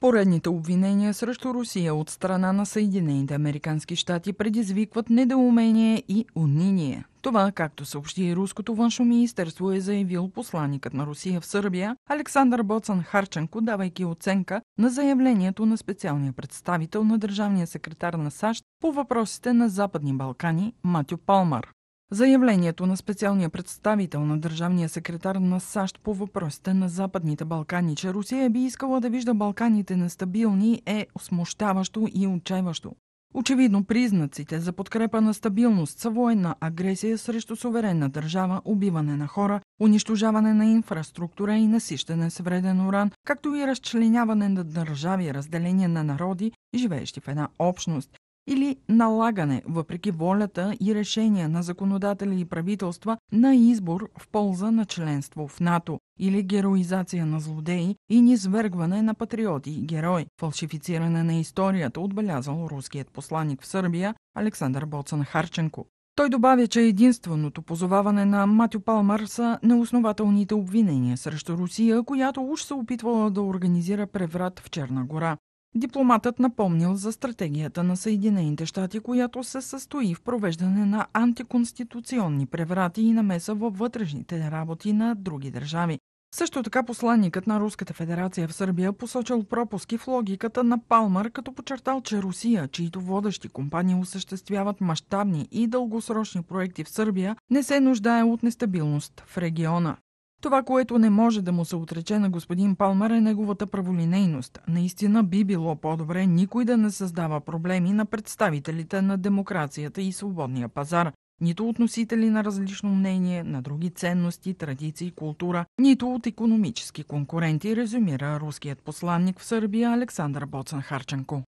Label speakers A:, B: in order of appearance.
A: Поредните обвинения срещу Русия от страна на Съединените Американски щати предизвикват недоумение и униние. Това, както съобщи и руското външно министерство, е заявил посланникът на Русия в Сърбия Александър Боцан Харченко, давайки оценка на заявлението на специалния представител на държавния секретар на САЩ по въпросите на Западни Балкани Матю Палмар. Заявлението на специалния представител на държавния секретар на САЩ по въпросите на Западните Балкани, че Русия би искала да вижда Балканите нестабилни, е смущаващо и отчаиващо. Очевидно признаците за подкрепа на стабилност са военна агресия срещу суверенна държава, убиване на хора, унищожаване на инфраструктура и насищане с вреден уран, както и разчленяване на държави, разделение на народи, живеещи в една общност или налагане, въпреки волята и решения на законодатели и правителства, на избор в полза на членство в НАТО или героизация на злодеи и низвергване на патриоти и герои, фалшифициране на историята, отбелязал руският посланник в Сърбия Александър Боцан Харченко. Той добавя, че единственото позоваване на Матю Палмар са неоснователните обвинения срещу Русия, която уж се опитвала да организира преврат в Черна гора. Дипломатът напомнил за стратегията на Съединените щати, която се състои в провеждане на антиконституционни преврати и намеса във вътрешните работи на други държави. Също така посланникът на Руската федерация в Сърбия посочил пропуски в логиката на Палмар, като почертал, че Русия, чието водещи компании осъществяват мащабни и дългосрочни проекти в Сърбия, не се нуждае от нестабилност в региона. Това, което не може да му се отрече на господин Палмер е неговата праволинейност. Наистина би било по-добре никой да не създава проблеми на представителите на демокрацията и свободния пазар, нито от носители на различно мнение, на други ценности, традиции, култура, нито от економически конкуренти, резюмира руският посланник в Сърбия Александър Боцан Харченко.